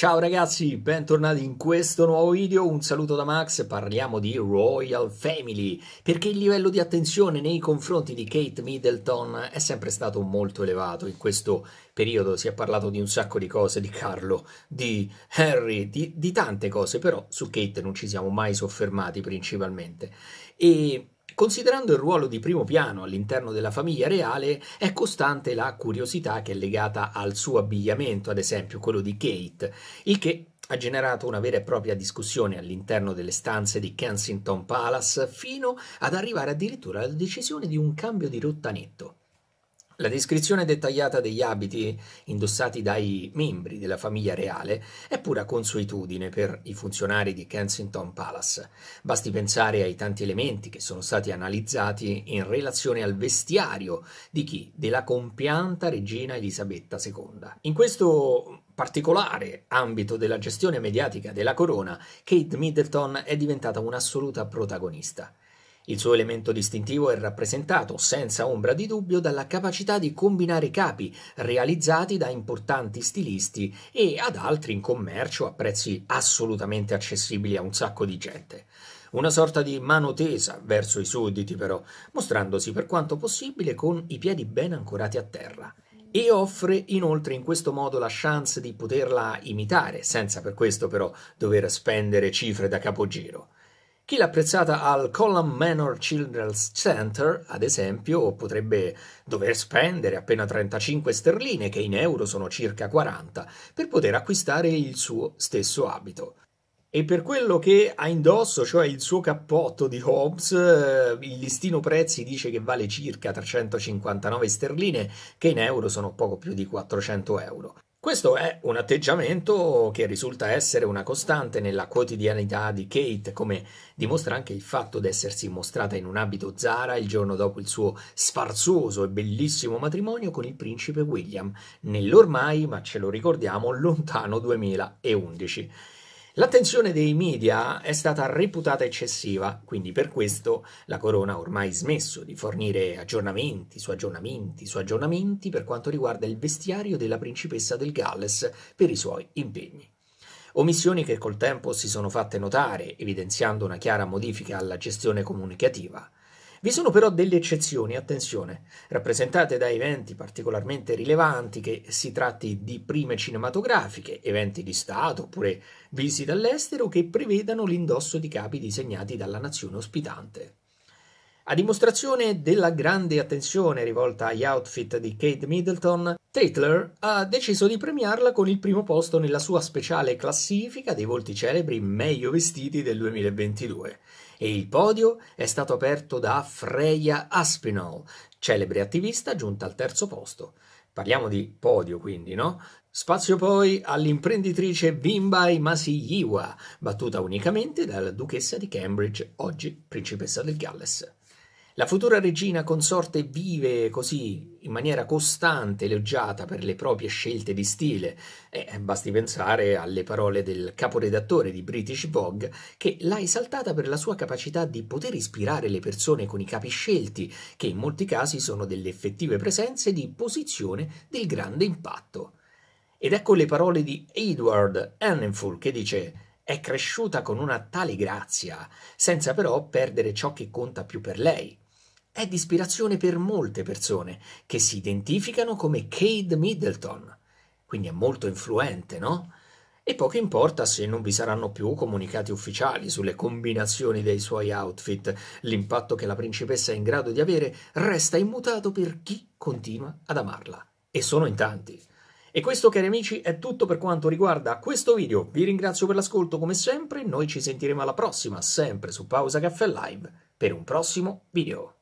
Ciao ragazzi, bentornati in questo nuovo video, un saluto da Max, parliamo di Royal Family, perché il livello di attenzione nei confronti di Kate Middleton è sempre stato molto elevato, in questo periodo si è parlato di un sacco di cose, di Carlo, di Harry, di, di tante cose, però su Kate non ci siamo mai soffermati principalmente. E Considerando il ruolo di primo piano all'interno della famiglia reale, è costante la curiosità che è legata al suo abbigliamento, ad esempio quello di Kate, il che ha generato una vera e propria discussione all'interno delle stanze di Kensington Palace fino ad arrivare addirittura alla decisione di un cambio di rotta netto. La descrizione dettagliata degli abiti indossati dai membri della famiglia reale è pura consuetudine per i funzionari di Kensington Palace. Basti pensare ai tanti elementi che sono stati analizzati in relazione al vestiario di chi? Della compianta regina Elisabetta II. In questo particolare ambito della gestione mediatica della corona, Kate Middleton è diventata un'assoluta protagonista. Il suo elemento distintivo è rappresentato, senza ombra di dubbio, dalla capacità di combinare capi realizzati da importanti stilisti e ad altri in commercio a prezzi assolutamente accessibili a un sacco di gente. Una sorta di mano tesa verso i sudditi, però, mostrandosi per quanto possibile con i piedi ben ancorati a terra e offre inoltre in questo modo la chance di poterla imitare, senza per questo però dover spendere cifre da capogiro. Chi l'ha apprezzata al Column Manor Children's Center, ad esempio, potrebbe dover spendere appena 35 sterline, che in euro sono circa 40, per poter acquistare il suo stesso abito. E per quello che ha indosso, cioè il suo cappotto di Hobbes, eh, il listino prezzi dice che vale circa 359 sterline, che in euro sono poco più di 400 euro. Questo è un atteggiamento che risulta essere una costante nella quotidianità di Kate, come dimostra anche il fatto di essersi mostrata in un abito Zara il giorno dopo il suo sfarzoso e bellissimo matrimonio con il principe William, nell'ormai, ma ce lo ricordiamo, lontano 2011. L'attenzione dei media è stata reputata eccessiva, quindi per questo la Corona ha ormai smesso di fornire aggiornamenti su aggiornamenti su aggiornamenti per quanto riguarda il vestiario della principessa del Galles per i suoi impegni. Omissioni che col tempo si sono fatte notare, evidenziando una chiara modifica alla gestione comunicativa. Vi sono però delle eccezioni, attenzione, rappresentate da eventi particolarmente rilevanti, che si tratti di prime cinematografiche, eventi di Stato oppure visite all'estero, che prevedano l'indosso di capi disegnati dalla nazione ospitante. A dimostrazione della grande attenzione rivolta agli outfit di Kate Middleton, Tatler ha deciso di premiarla con il primo posto nella sua speciale classifica dei volti celebri meglio vestiti del 2022 e il podio è stato aperto da Freya Aspinall, celebre attivista giunta al terzo posto. Parliamo di podio quindi, no? Spazio poi all'imprenditrice Bimbai Masiyiwa, battuta unicamente dalla duchessa di Cambridge, oggi principessa del Galles. La futura regina consorte vive così in maniera costante, elogiata per le proprie scelte di stile. E eh, eh, basti pensare alle parole del caporedattore di British Vogue che l'ha esaltata per la sua capacità di poter ispirare le persone con i capi scelti, che in molti casi sono delle effettive presenze di posizione del grande impatto. Ed ecco le parole di Edward Hannenfull che dice è cresciuta con una tale grazia, senza però perdere ciò che conta più per lei, è di ispirazione per molte persone che si identificano come Cade Middleton, quindi è molto influente, no? E poco importa se non vi saranno più comunicati ufficiali sulle combinazioni dei suoi outfit, l'impatto che la principessa è in grado di avere resta immutato per chi continua ad amarla. E sono in tanti. E questo, cari amici, è tutto per quanto riguarda questo video. Vi ringrazio per l'ascolto come sempre, noi ci sentiremo alla prossima, sempre su Pausa Caffè Live, per un prossimo video.